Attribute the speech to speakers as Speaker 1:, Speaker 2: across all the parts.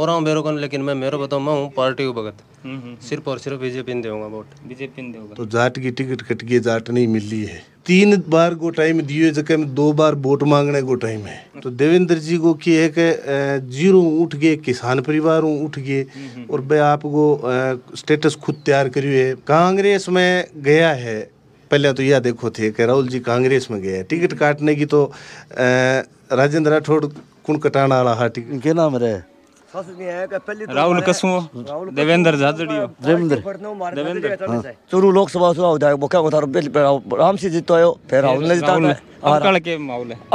Speaker 1: और आऊँ मेरे को लेकिन मैं मेरे बताऊँ मैं हूँ पार्टी भगत हम्म, हम्म, हम्म। सिर्फ और सिर्फ बीजेपी देगा वोट
Speaker 2: बीजेपी ने तो जाट की टिकट कट गई जाट नहीं मिली है तीन बार को टाइम दिए जगह में दो बार वोट मांगने को टाइम है तो देवेंद्र जी को की है कि जीरो उठ गए किसान परिवार उठ गए और भाई आपको स्टेटस खुद तैयार करी है कांग्रेस में गया है पहले तो यह देखो थे कि राहुल जी कांग्रेस में गया है टिकट काटने की तो राजेंद्र राठौड़ कुण कटाना वाला हा टिकट के नाम रहे तो राहुल कसुओ देवेंद्र झाजड़ियो देवेंद्र
Speaker 3: देवेंद्र हाँ। चूरू लोकसभा चुनाव विधायक बोखा को राम से जीतो आयो फिर राहुल ने जीता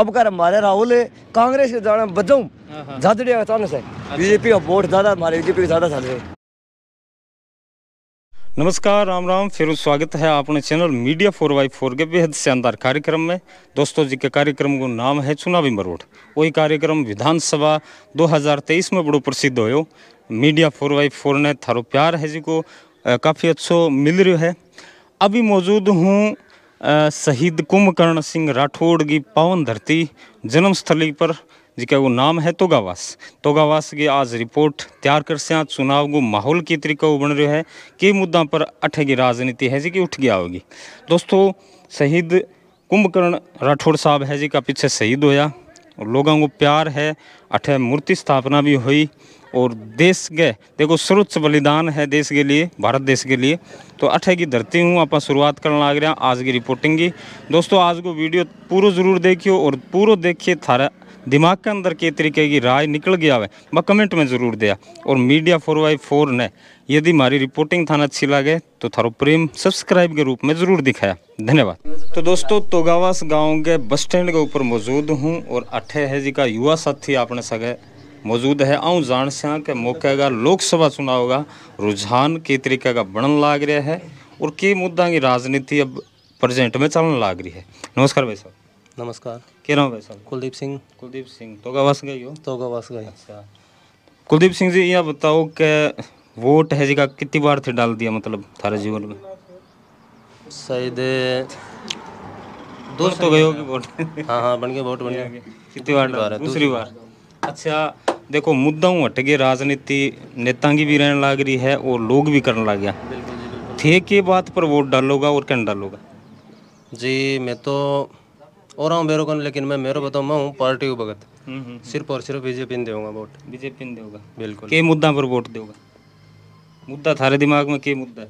Speaker 3: अब कर मारे राहुल कांग्रेस के जाने बदम झाजड़िया का चांस बीजेपी का वोट ज्यादा मारे बीजेपी के ज्यादा चल नमस्कार राम
Speaker 1: राम फिर स्वागत है अपने channel media four by four के बेहद शानदार कार्यक्रम में दोस्तों जी के कार्यक्रम को नाम है चुनावी मरोड वही कार्यक्रम विधानसभा 2023 में बड़ो प्रसिद्ध हो मीडिया फोर बाई फोर ने थारो प्यार है जी को काफ़ी अच्छो मिल रो है अभी मौजूद हूँ शहीद कुंभकर्ण सिंह राठौड़ की पावन धरती जन्मस्थली पर जिका वो नाम है तोगावास तोगावास की आज रिपोर्ट तैयार कर से चुनाव को माहौल की तरीका वो बन रहा है कि मुद्दा पर अठेगी राजनीति है जी की उठ गया होगी दोस्तों शहीद कुंभकर्ण राठौड़ साहब है जी का पीछे शहीद होया और लोगों को प्यार है अठे मूर्ति स्थापना भी हुई और देश के देखो सर्वोच्च बलिदान है देश के लिए भारत देश के लिए तो अठे की धरती हूँ आप शुरुआत कर लग रहे हैं आज की रिपोर्टिंग की दोस्तों आज को वीडियो पूरा जरूर देखियो और पूरा देखिए थारा दिमाग के अंदर के तरीके की राय निकल गया है वह कमेंट में ज़रूर दिया और मीडिया फोर बाई फोर ने यदि हमारी रिपोर्टिंग थाना अच्छी लगे तो थारो प्रेम सब्सक्राइब के रूप में ज़रूर दिखाया धन्यवाद तो दोस्तों तोगावास गाँव के बस स्टैंड के ऊपर मौजूद हूँ और अठे है जी का युवा साथी आपने सगे मौजूद है आऊँ जान सिया के मौके का लोकसभा चुनाव का रुझान के तरीके का बनन लाग रहा है और के मुद्दा की राजनीति अब प्रजेंट में चलन लाग रही है नमस्कार भाई साहब नमस्कार के नाम भाई साहब कुलदीप सिंह कुलदीप सिंह तोगावास गए हो तोगावास गए अच्छा कुलदीप सिंह जी यह बताओ के वोट है जी का कितनी बार थे डाल दिया मतलब थारे जीवन में शायद
Speaker 2: दोस्त तो गए हो होगी वोट हाँ हाँ बन गए वोट बन गए
Speaker 1: कितनी बार बार दूसरी बार अच्छा देखो मुद्दाओं हट गए राजनीति नेता की भी रहने लग रही है और लोग भी करने लग गया थे के बात पर वोट डालोगा और कैन डालोगा जी मैं तो हो रहा हूँ बेरोकन लेकिन मैं मेरे बताऊँ मैं हूँ पार्टी हूँ भगत हम्म, हम्म, हम्म। सिर्फ और सिर्फ बीजेपी ने दूंगा वोट बीजेपी ने दूंगा बिल्कुल के मुद्दा पर वोट दूंगा मुद्दा थारे दिमाग में के मुद्दा है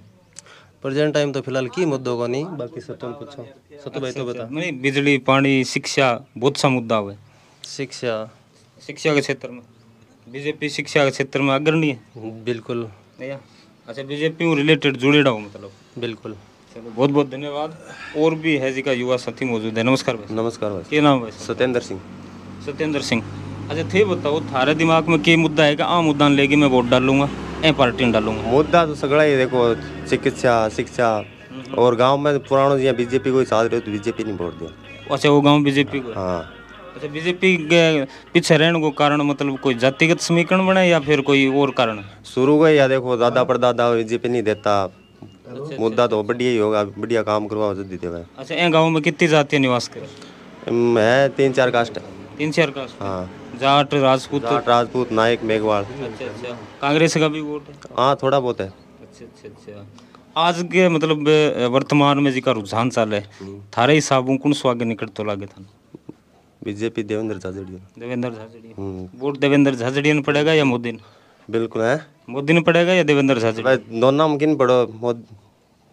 Speaker 1: प्रेजेंट टाइम तो फिलहाल की मुद्दों का नहीं बाकी सब तुम तो पूछो सतु भाई तो अच्छा, बता अच्छा। नहीं बिजली पानी शिक्षा बहुत सा मुद्दा हुआ शिक्षा शिक्षा के क्षेत्र में बीजेपी शिक्षा के क्षेत्र में अग्रणी है बिल्कुल हाँ। अच्छा बीजेपी रिलेटेड जुड़े हो मतलब बिल्कुल चलो बहुत बहुत धन्यवाद और भी है जी का युवा साथी मौजूद है नमस्कार भाई नमस्कार भाई क्या नाम भाई सत्येंद्र सिंह सत्येंद्र सिंह अच्छा थे बताओ थारे दिमाग में क्या मुद्दा है कि आ मुद्दा लेके मैं वोट डालूंगा ए पार्टी में डालूंगा मुद्दा तो सगड़ा ही देखो चिकित्सा शिक्षा हम्म। और गांव में पुराना जी बीजेपी को साथ रहे तो बीजेपी नहीं वोट दिया अच्छा वो गाँव बीजेपी को हाँ अच्छा बीजेपी के पीछे रहने को कारण मतलब कोई जातिगत समीकरण बने या फिर कोई और कारण शुरू का या देखो दादा पर दादा बीजेपी नहीं देता मुद्दा तो बढ़िया ही होगा बढ़िया काम करवाओ जल्दी देवे अच्छा ए गांव में कितनी जाति निवास करे मैं तीन चार कास्ट है तीन चार कास्ट हाँ जाट राजपूत जाट राजपूत नायक मेघवाल अच्छा अच्छा कांग्रेस का भी वोट है हाँ थोड़ा बहुत है अच्छा अच्छा अच्छा आज के मतलब वर्तमान में जी का रुझान चाल है थारे हिसाब कौन स्वागत निकट तो लागे था बीजेपी देवेंद्र झाजड़िया देवेंद्र झाजड़िया वोट देवेंद्र झाजड़िया ने पड़ेगा या मोदी बिल्कुल है मोदी ने पड़ेगा या देवेंद्र साहब दोनों नामकिन पड़ो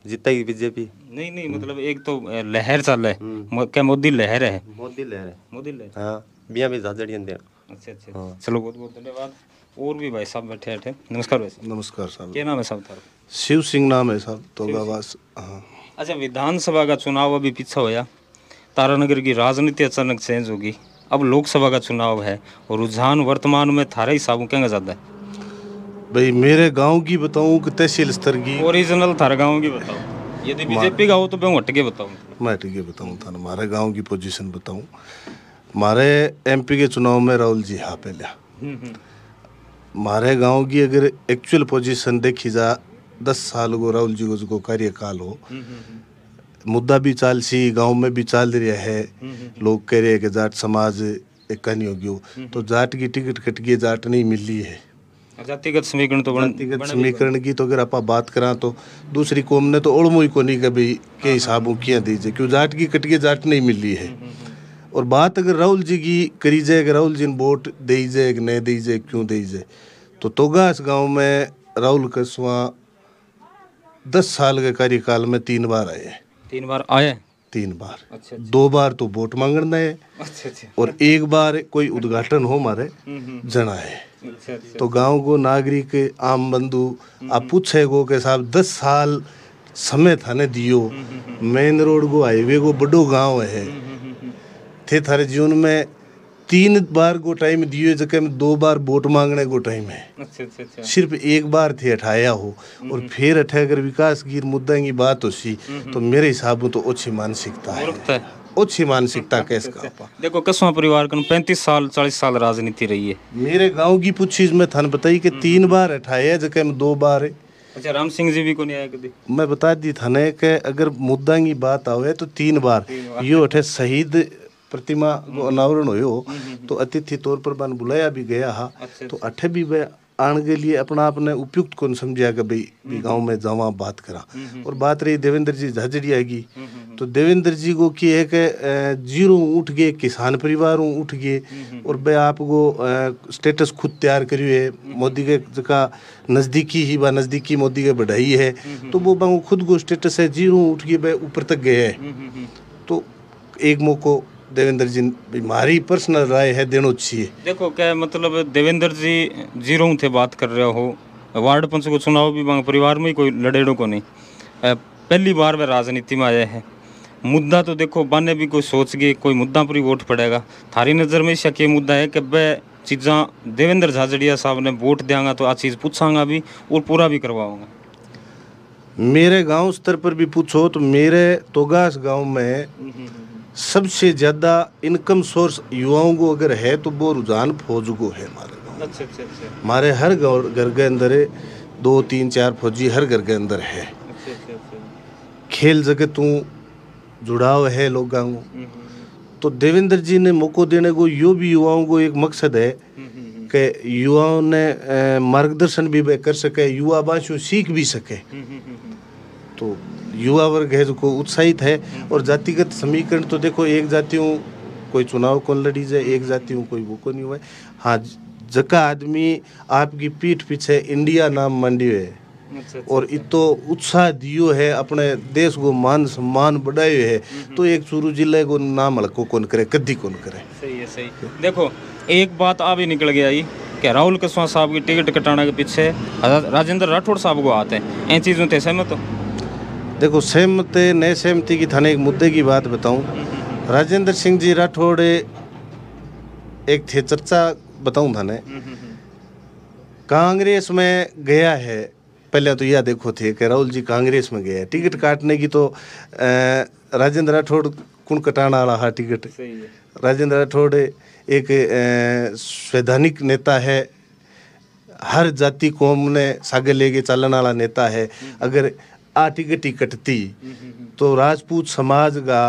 Speaker 1: जीतेगी बीजेपी नहीं नहीं मतलब एक तो लहर चल रहा है हम्म। क्या मोदी लहर है मोदी लहर है मोदी लहर हाँ भी झाजड़ी अच्छा अच्छा हाँ। चलो बहुत बहुत धन्यवाद और भी भाई साहब बैठे बैठे
Speaker 2: नमस्कार भाई नमस्कार साहब क्या नाम है साहब तारा शिव सिंह नाम है साहब तो हाँ।
Speaker 1: अच्छा विधानसभा का चुनाव अभी पीछा होया तारानगर की राजनीति अचानक चेंज होगी अब लोकसभा का चुनाव है और रुझान वर्तमान में थारा हिसाब कहेंगे ज़्यादा है
Speaker 2: भाई मेरे गांव की बताऊं कि तहसील स्तर की ओरिजिनल थारे गांव की बताऊं यदि बीजेपी का हो तो मैं हट के बताऊं मैं हट के बताऊं था हमारे गांव की पोजीशन बताऊं मारे एमपी के चुनाव में राहुल जी हाँ पे लिया
Speaker 1: हमारे हम्म,
Speaker 2: हम्म। गांव की अगर एक्चुअल पोजीशन देखी जा दस साल को राहुल जी को कार्यकाल हो हम्म, मुद्दा भी चाल सी गाँव में भी चाल रहा है लोग कह रहे हैं कि जाट समाज एक कहानी होगी तो जाट की टिकट कट गई जाट नहीं मिल रही है जातिगत समीकरण तो जातिगत समीकरण की तो अगर आप बात करा तो दूसरी कौम ने तो ओड़मो ही कोनी कभी के हिसाब किया दीजिए क्यों जाट की कटके जाट नहीं मिली है हम्म, हम्म, हम्म। और बात अगर राहुल जी की करी जाए कि राहुल जी ने वोट दी जाए कि नहीं दी जाए क्यों दी जाए तो तोगा इस गाँव में राहुल कसवा दस साल के कार्यकाल में तीन बार आए तीन बार आए तीन बार अच्छा, अच्छा। दो बार तो वोट मांगना अच्छा, अच्छा। और एक बार कोई उद्घाटन हो मारे हम्म, हम्म। जना है अच्छा, अच्छा। तो गांव को नागरिक आम बंधु हम्म, आप पूछे गो के साहब दस साल समय थाने दियो मेन रोड को हाईवे को बड़ो गांव है थे थारे जीवन में तीन बार को टाइम दिए जगह में दो बार वोट मांगने को टाइम है
Speaker 1: अच्छा, अच्छा, अच्छा।
Speaker 2: सिर्फ एक बार थे हटाया हो हम्म, और हम्म। फिर हटा अगर विकास गिर मुद्दा की बात हो सी हम्म, तो मेरे हिसाब में तो अच्छी मानसिकता है अच्छी मानसिकता केस का देखो कसवा परिवार का पैंतीस साल चालीस साल राजनीति रही है मेरे गाँव की कुछ चीज में थान बताई की तीन बार हटाया जगह में दो बार अच्छा राम सिंह जी भी को नहीं आया कभी मैं बता दी थाने के अगर मुद्दा की बात आवे तो तीन बार, बार। यो अठे शहीद प्रतिमा को अनावरण हो हम्म, हम्म, हम्म। तो अतिथि तौर पर मन बुलाया भी गया हा अच्छा, तो अच्छा। अठे भी वह आने के लिए अपना आपने उपयुक्त कौन समझा कि भाई गांव में जावा बात करा और बात रही देवेंद्र जी झाजड़िया की तो देवेंद्र जी को की है कि जीरो उठ गए किसान परिवार उठ गए और भाई आपको स्टेटस खुद तैयार करी है मोदी के जगह नज़दीकी ही व नज़दीकी मोदी के बढ़ाई है तो वो खुद को स्टेटस है जीरो उठ गए वह ऊपर तक गए है तो एक मौको देवेंद्र जी हमारी पर्सनल राय है देना चाहिए
Speaker 1: देखो क्या मतलब देवेंद्र जी जीरो थे बात कर रहे हो वार्ड पंच को चुनाव भी मांग परिवार में ही कोई लड़ेड़ों को नहीं पहली बार वह राजनीति में आया है मुद्दा तो देखो बने भी कोई सोच गए कोई मुद्दा पर ही वोट पड़ेगा थारी नज़र में शक ये मुद्दा है कि वह चीज़ा देवेंद्र झाझड़िया साहब ने वोट देंगा तो आ चीज़ पूछांगा भी और पूरा भी करवाऊँगा
Speaker 2: मेरे गांव स्तर पर भी पूछो तो मेरे तोगास गांव में हम्म, हम्म, हम्म। सबसे ज़्यादा इनकम सोर्स युवाओं को अगर है तो वो रुझान फौज को है हमारे गाँव अच्छा, अच्छा, अच्छा। हमारे हर घर के अंदर दो तीन चार फौजी हर घर के अंदर है खेल जगत जुड़ाव है लोगों को हम्म, हम्म, हम्म। तो देवेंद्र जी ने मौको देने को यो भी युवाओं को एक मकसद है कि युवाओं ने मार्गदर्शन भी कर सके युवा बाशु सीख भी सके तो युवा वर्ग है जो उत्साहित है हम्म। और जातिगत समीकरण तो देखो एक जातियों कोई चुनाव कौन लड़ी जाए एक जातियों कोई वो कौन नहीं हुआ हाँ जका आदमी आपकी पीठ पीछे इंडिया नाम मंडी है अच्छा, अच्छा, और अच्छा। इतो उत्साह दियो है अपने देश को मान सम्मान बढ़ाए है हम्म। तो एक चूरू जिले को नाम हल्को कौन करे कद्दी कौन करे
Speaker 1: सही है सही देखो एक बात आ भी निकल गया ये कि राहुल कसवा साहब की टिकट कटाने के पीछे राजेंद्र राठौड़ साहब को आते हैं इन चीज़ों से सहमत हो
Speaker 2: देखो सहमत नए सहमति की थाने एक मुद्दे की बात बताऊं राजेंद्र सिंह जी राठौड़े एक थे चर्चा बताऊं थाने कांग्रेस में गया है पहले तो यह देखो थे कि राहुल जी कांग्रेस में गया है टिकट काटने की तो राजेंद्र राठौड़ कौन कटाना वाला रहा टिकट राजेंद्र राठौड़ एक संवैधानिक नेता है हर जाति कौम ने सागे लेके चालने वाला नेता है अगर आटिकटी कटती तो राजपूत समाज का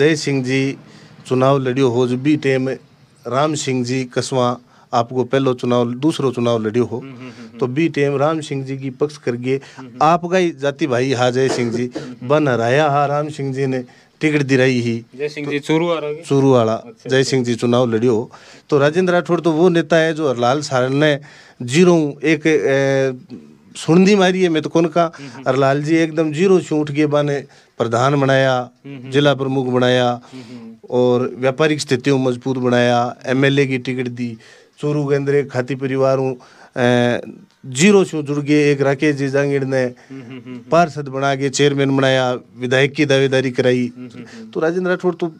Speaker 2: जय सिंह जी चुनाव लड़ियो हो जो भी टेम राम सिंह जी कसवा आपको पहलो चुनाव दूसरो चुनाव लड़ियो हो तो बी टेम राम सिंह जी की पक्ष कर गए आपका ही जाति भाई हा जय सिंह जी बन हराया हा राम सिंह जी ने टिकट रही ही
Speaker 1: चूरू
Speaker 2: वाला जय अच्छा, अच्छा। सिंह जी चुनाव लड़ियो तो राजेंद्र राठौड़ तो वो नेता है जो हरलाल सारण ने जीरो एक सुनदी मारी है मैं तो कौन का हम्म, हम्म। और लाल जी एकदम जीरो छूट के बाने प्रधान बनाया हम्म, जिला प्रमुख बनाया और व्यापारिक स्थितियों मजबूत बनाया एमएलए की टिकट दी चोरू गेंद्रे खाती परिवारों जीरो से जुड़ गए एक राकेश जी जांगीर ने पार्षद बना के चेयरमैन बनाया विधायक की दावेदारी कराई तो राजेंद्र राठौड़ तो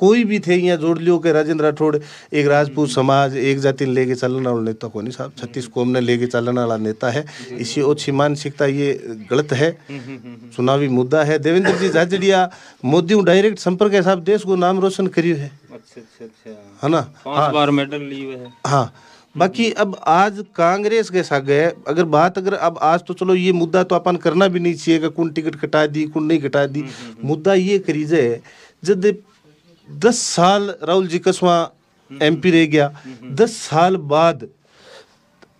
Speaker 2: कोई भी थे यहाँ जोड़ लियो के राजेंद्र राठौड़ एक राजपूत हम्म। समाज एक जाति ने लेके चलने वाला नेता को नहीं साहब हम्म। छत्तीस कौम ने लेके चलने वाला नेता है इसी ओछी मानसिकता ये गलत है चुनावी हम्म, मुद्दा है देवेंद्र जी झाजड़िया मोदी डायरेक्ट संपर्क है साहब देश को नाम रोशन करियो है अच्छा, अच्छा,
Speaker 1: अच्छा। है ना हाँ बार मेडल लिए है
Speaker 2: हाँ बाकी अब आज कांग्रेस के साग है अगर बात अगर अब आज तो चलो ये मुद्दा तो अपन करना भी नहीं चाहिए कि कौन टिकट कटा दी कौन नहीं कटा दी मुद्दा ये करीजे जब दस साल राहुल जी कसवा एमपी रह गया दस साल बाद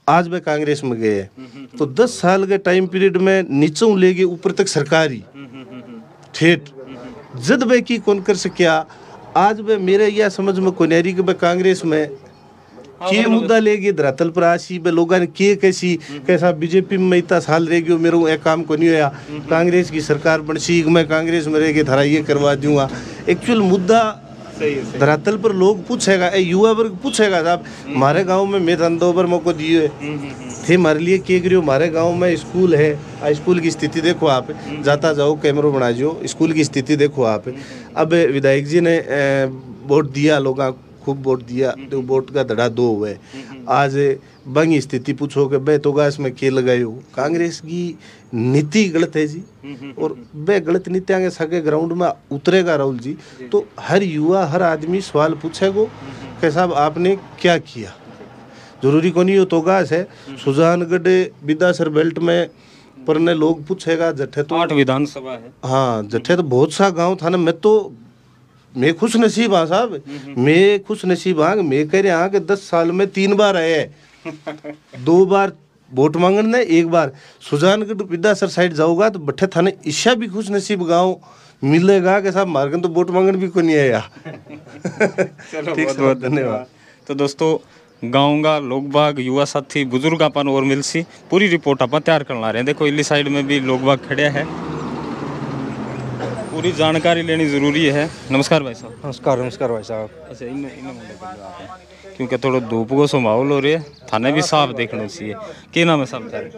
Speaker 2: आज मैं कांग्रेस में गए तो दस साल के टाइम पीरियड में नीचे ले गए ऊपर तक सरकारी ठेठ जद मैं की कौन कर सकिया आज वे मेरे यह समझ में कोनेरी के मैं कांग्रेस में के मुद्दा लेगी धरातल पर आसी बे लोगों ने के कैसी हम्म। कैसा बीजेपी में इतना साल रह गयो मेरे को एक काम को नहीं होया हम्म। कांग्रेस की सरकार बनसी मैं कांग्रेस में रह गए धरा ये करवा दूंगा एक्चुअल मुद्दा धरातल पर लोग पूछेगा युवा वर्ग पूछेगा साहब हमारे हम्म। गांव में मैं धंधो पर मौको दिए है थे हमारे लिए के करियो हमारे गांव में स्कूल है स्कूल की स्थिति देखो आप जाता जाओ कैमरों बना जो स्कूल की स्थिति देखो आप अब विधायक जी ने वोट दिया लोग खूब वोट दिया तो वोट का धड़ा दो हुए आज बंगी स्थिति पूछो कि बे तो इसमें के लगायो कांग्रेस की नीति गलत है जी और बे गलत नीति आगे सके ग्राउंड में उतरेगा राहुल जी तो हर युवा हर आदमी सवाल पूछेगो कि साहब आपने क्या किया जरूरी को नहीं हो तो है सुजानगढ़ बिदासर बेल्ट में पर ने लोग पूछेगा जठे तो आठ विधानसभा है हाँ जठे तो बहुत सा गांव था ना मैं तो मैं खुश नसीब हाँ साहब मैं खुश नसीब हाँ मैं कह रहा हाँ कि दस साल में तीन बार आए दो बार वोट मांगन ने एक बार सुजानगढ़ विद्यासर साइड जाऊंगा तो बठे थाने ईशा भी खुश नसीब गाँव मिलेगा कि साहब मार्गन तो वोट मांगन भी को नहीं आया
Speaker 1: ठीक बहुत धन्यवाद तो दोस्तों गाँव का लोग बाग युवा साथी बुजुर्ग अपन और मिलसी पूरी रिपोर्ट अपन तैयार करना रहे हैं देखो इली साइड में भी लोग बाग खड़े हैं पूरी जानकारी लेनी ज़रूरी है नमस्कार भाई साहब नमस्कार नमस्कार भाई साहब अच्छा इन्हें इन्हें क्योंकि थोड़ा धूप को संभावल हो रही है थाने भी साफ देखने चाहिए के नाम है साहब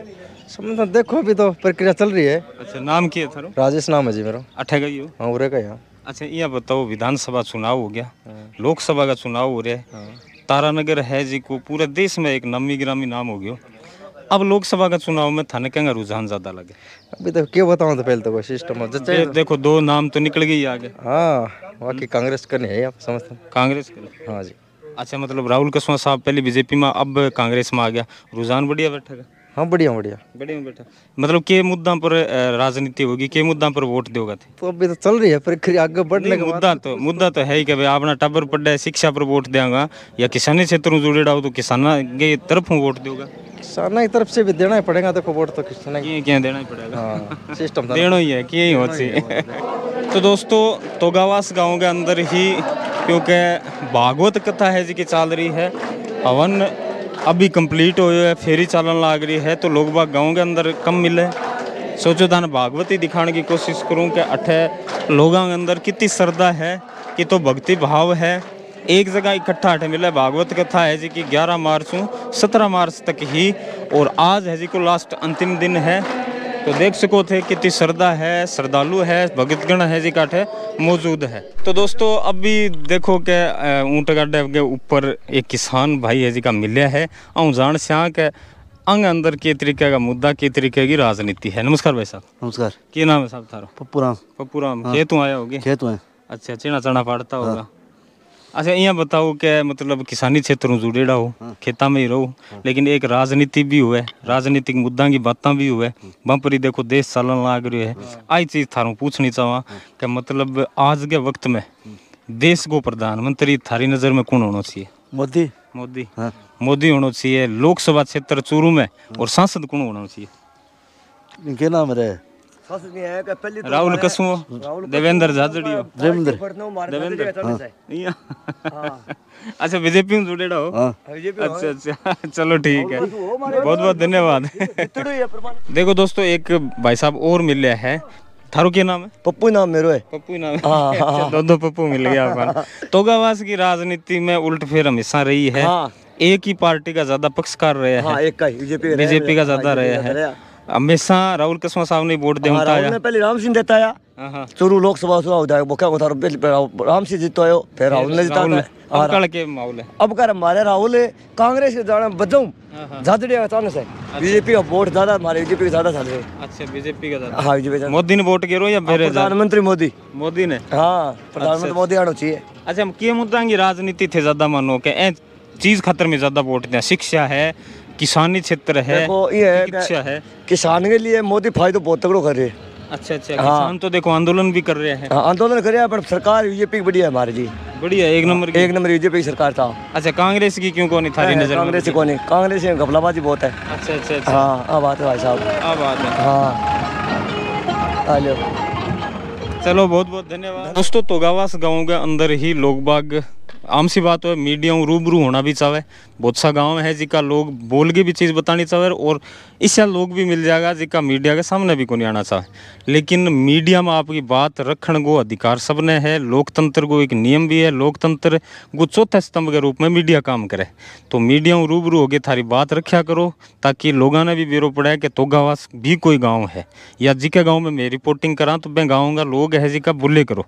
Speaker 1: समझ तो देखो अभी तो प्रक्रिया चल रही है अच्छा नाम क्या है थारो राजेश नाम है जी मेरा अठे गई हो हाँ उरे का यहाँ अच्छा यहाँ बताओ विधानसभा चुनाव हो गया हाँ। लोकसभा का चुनाव हो रहा है हाँ। तारानगर है जी को पूरे देश में एक नमी ग्रामी नाम हो गया अब लोकसभा का चुनाव में थाने कहेंगे रुझान ज़्यादा लगे
Speaker 4: अभी तो क्यों बताऊँ तो पहले तो सिस्टम
Speaker 1: देखो दो नाम तो निकल गई आगे हाँ बाकी कांग्रेस का नहीं है आप समझते कांग्रेस का हाँ जी अच्छा मतलब राहुल कसवा साहब पहले बीजेपी में अब कांग्रेस में आ गया रुझान बढ़िया बैठेगा हाँ बढ़िया बढ़िया बढ़िया बेटा मतलब के मुद्दा पर राजनीति होगी के मुद्दा पर वोट दोगा थे तो अभी तो चल रही है प्रक्रिया आगे बढ़ने का मुद्दा तो मुद्दा तो है ही कभी भाई अपना टबर पड़ा है शिक्षा पर वोट देगा या किसानी क्षेत्र में जुड़े हो तो किसान के तरफ वोट दोगा किसान की
Speaker 4: तरफ से भी देना ही पड़ेगा देखो वोट तो किसान
Speaker 1: क्या देना ही पड़ेगा सिस्टम हाँ, तो देना ही है क्या ही होती तो दोस्तों तोगावास गाँव के अंदर ही क्योंकि भागवत कथा है जी की चाल रही है हवन अभी कंप्लीट हो फेरी चालन लाग रही है तो लोग बाग गाँव के अंदर कम मिले सोचो धन भागवती दिखाने की कोशिश करूँ कि अठे लोगों के अंदर कितनी श्रद्धा है कि तो भक्ति भाव है एक जगह इकट्ठा अठे मिले भागवत कथा है जी की ग्यारह मार्च हूँ सत्रह मार्च तक ही और आज है जी को लास्ट अंतिम दिन है तो देख सको थे कितनी श्रद्धा है श्रद्धालु है भगतगण है जी काठ है मौजूद है तो दोस्तों अब भी देखो के गाडे के ऊपर एक किसान भाई है जी का मिले है और जान सिया के अंग अंदर के तरीके का मुद्दा के तरीके की राजनीति है नमस्कार भाई साहब नमस्कार के नाम है साहब थारो पप्पू राम पप्पू राम हाँ। खेत आया होगी खेत अच्छा चीना चना पड़ता हाँ। होगा अच्छा यहाँ बताओ क्या मतलब किसानी क्षेत्र में जुड़ेड़ा हाँ। खेता में ही रहो हाँ। लेकिन एक राजनीति भी हुआ है राजनीतिक मुद्दा की बातें भी हुआ है हाँ। देखो देश चलन लाग रही है आई चीज़ थारू पूछनी चाहवा कि मतलब आज के वक्त में देश को प्रधानमंत्री थारी नज़र में कौन होना चाहिए मोदी मोदी मोदी होना चाहिए लोकसभा क्षेत्र चूरू में और सांसद कौन होना चाहिए नाम रहे
Speaker 3: राहुल कसुओ देवेंद्र झाजड़ियो देवेंद्र देवेंद्र हाँ।
Speaker 1: हाँ। अच्छा बीजेपी में जुड़ेड़ा हो हाँ। अच्छा अच्छा चलो ठीक है बहुत बहुत धन्यवाद देखो दोस्तों एक भाई साहब और मिल गया है थारू के नाम है
Speaker 3: पप्पू नाम मेरो है पप्पू नाम है अच्छा, दो दो पप्पू मिल गया आपका
Speaker 1: तोगावास की राजनीति में उल्ट फेर हमेशा रही है एक ही पार्टी का ज्यादा पक्षकार रहा है
Speaker 3: बीजेपी का ज्यादा रहे हैं हमेशा राहुल कसवा साहब ने वोट देता हाँ, राहुल ने पहले राम सिंह देता आया चूरू हाँ, हाँ। लोकसभा चुनाव विधायक बोखा को था राम सिंह जीतो आयो फिर राहुल ने जीता अब के माहौल है अब कर हमारे राहुल कांग्रेस के जाना बजाऊ झादड़े का चांस है अच्छा। बीजेपी का वोट ज्यादा हमारे बीजेपी का ज्यादा चल अच्छा बीजेपी का ज्यादा हाँ बीजेपी मोदी ने वोट गिरो या फिर प्रधानमंत्री मोदी मोदी ने हाँ अच्छा। प्रधानमंत्री मोदी आना चाहिए अच्छा हम के मुद्दा की राजनीति
Speaker 1: थे ज्यादा मानो के चीज खतर में ज्यादा वोट दिया शिक्षा है किसानी क्षेत्र है देखो ये है, है
Speaker 3: किसान के लिए मोदी फायदो बहुत तगड़ो कर रहे हैं अच्छा अच्छा हाँ। किसान तो देखो आंदोलन भी कर रहे हैं हाँ, आंदोलन कर रहे हैं पर सरकार बीजेपी बढ़िया है हमारे लिए बढ़िया एक नंबर एक नंबर बीजेपी सरकार था अच्छा कांग्रेस की क्यों कौन थारी नजर कांग्रेस की कौन कांग्रेस में घपलाबाजी बहुत है अच्छा अच्छा,
Speaker 1: अच्छा। हाँ हाँ बात है भाई साहब हाँ बात है हाँ चलो बहुत बहुत धन्यवाद दोस्तों तोगावास गाँव के अंदर ही लोग बाग आम सी बात है मीडिया रूबरू होना भी चाहे बहुत सा गांव है जिसका लोग बोल के भी चीज़ बतानी चाहे और इससे लोग भी मिल जाएगा जिसका मीडिया के सामने भी को नहीं आना चाहे लेकिन मीडिया में आपकी बात रखने को अधिकार सबने है लोकतंत्र को एक नियम भी है लोकतंत्र को चौथे स्तंभ के रूप में मीडिया काम करे तो मीडिया रूबरू होगी थारी बात रख्या करो ताकि लोगों ने भी बेरो पड़ा है कि तोगावास भी कोई गाँव है या जिसके गाँव में मैं रिपोर्टिंग करा तो मैं गाँव का लोग है जिका बुले करो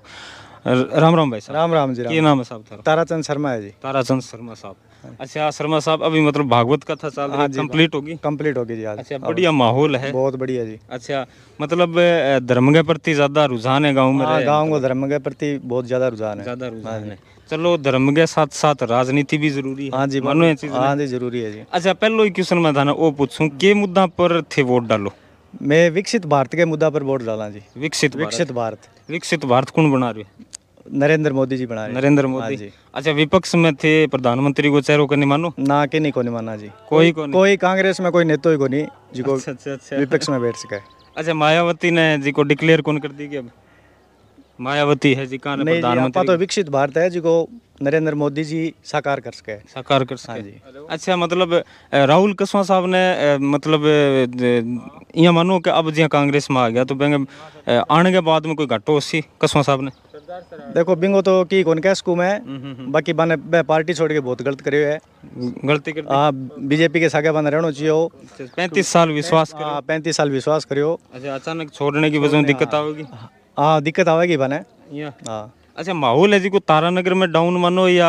Speaker 1: राम राम भाई राम राम जी राम ये नाम है साहब ताराचंद शर्मा है जी ताराचंद शर्मा साहब अच्छा शर्मा साहब अभी मतलब भागवत कथा चल रही कंप्लीट हाँ होगी कंप्लीट होगी जी आज अच्छा बढ़िया माहौल है बहुत बढ़िया जी अच्छा मतलब धर्म के प्रति ज़्यादा रुझान है गाँव में हाँ, गाँव
Speaker 4: को धर्म मतलब के प्रति बहुत ज़्यादा रुझान है ज़्यादा रुझान हाँ है
Speaker 1: चलो धर्म के साथ साथ राजनीति भी जरूरी है हाँ जी मानो हाँ जी जरूरी है जी अच्छा पहलो क्वेश्चन मैं थाना वो पूछूँ के मुद्दा पर थे वोट डालो
Speaker 4: मैं विकसित भारत के मुद्दा पर वोट डाला जी विकसित विकसित भारत विकसित भारत कौन बना रहे नरेंद्र मोदी जी बना रहे नरेंद्र हाँ मोदी जी अच्छा
Speaker 1: विपक्ष में थे प्रधानमंत्री को चेहरों को नहीं मानो ना के नहीं को नहीं माना जी कोई को
Speaker 4: कोई कांग्रेस में कोई नेता ही को नहीं जी को अच्छा, अच्छा, अच्छा। विपक्ष में बैठ सका अच्छा मायावती ने जी को डिक्लेयर कौन कर दी अब
Speaker 1: मायावती है जी कहा प्रधानमंत्री तो
Speaker 4: विकसित भारत है जी को नरेंद्र मोदी जी साकार कर सके
Speaker 1: साकार कर हाँ सके जी अच्छा मतलब राहुल कसवा साहब ने मतलब यहाँ मानो कि अब जी कांग्रेस में आ गया तो आने के बाद में कोई घाटो सी कसवा साहब ने
Speaker 4: देखो बिंगो तो की कौन क्या स्कूम है हम्म, हम्म, हम्म। बाकी बने पार्टी छोड़ के बहुत गलत करे है गलती कर हाँ बीजेपी के सागे बने रहना चाहिए अच्छा, पैंतीस साल विश्वास हाँ, पैंतीस साल विश्वास करियो
Speaker 1: अच्छा अचानक छोड़ने की वजह में दिक्कत हाँ, आवेगी
Speaker 4: हाँ दिक्कत आवेगी बने
Speaker 1: हाँ अच्छा माहौल है जी को तारानगर में डाउन मानो या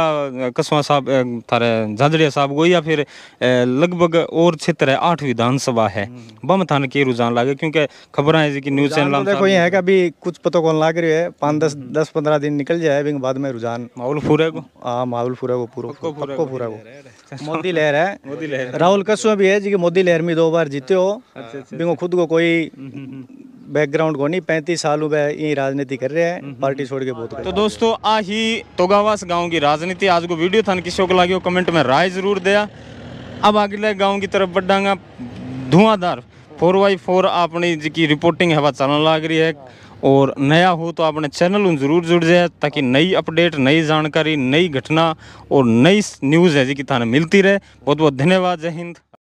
Speaker 1: कसवा साहब थारे झांझड़िया साहब को या फिर लगभग और क्षेत्र है आठ विधानसभा है हम्म। बम थाने के रुझान लागे क्योंकि खबर है जी की न्यूज चैनल तो देखो ये है
Speaker 4: कि अभी कुछ पतो कौन लाग रही है पाँच दस हम्म। दस पंद्रह दिन निकल जाए अभी बाद में रुझान माहौल फूरे को हाँ माहौल फूरे को पूरा पक्को पूरा को अच्छा। मोदी लहर है
Speaker 1: मोदी लहर राहुल
Speaker 4: कसवा भी है जी की मोदी लहर में दो बार जीते हो अच्छा, अच्छा, खुद को कोई हम्म, बैकग्राउंड को नहीं पैंतीस साल हो ये राजनीति कर रहे हैं हम्म, हम्म, पार्टी हम्म। छोड़ के बहुत
Speaker 1: तो दोस्तों आ ही तोगावास गांव की राजनीति आज को वीडियो था किसी को लगे कमेंट में राय जरूर दिया अब लगे गाँव की तरफ बढ़ांगा धुआंधार फोर बाई फोर अपनी जी रिपोर्टिंग हवा चलने लग रही है और नया हो तो अपने चैनल जरूर जुड़ जाए ताकि नई अपडेट नई जानकारी नई घटना और नई न्यूज़ है जी की थाने मिलती रहे बहुत बहुत धन्यवाद जय हिंद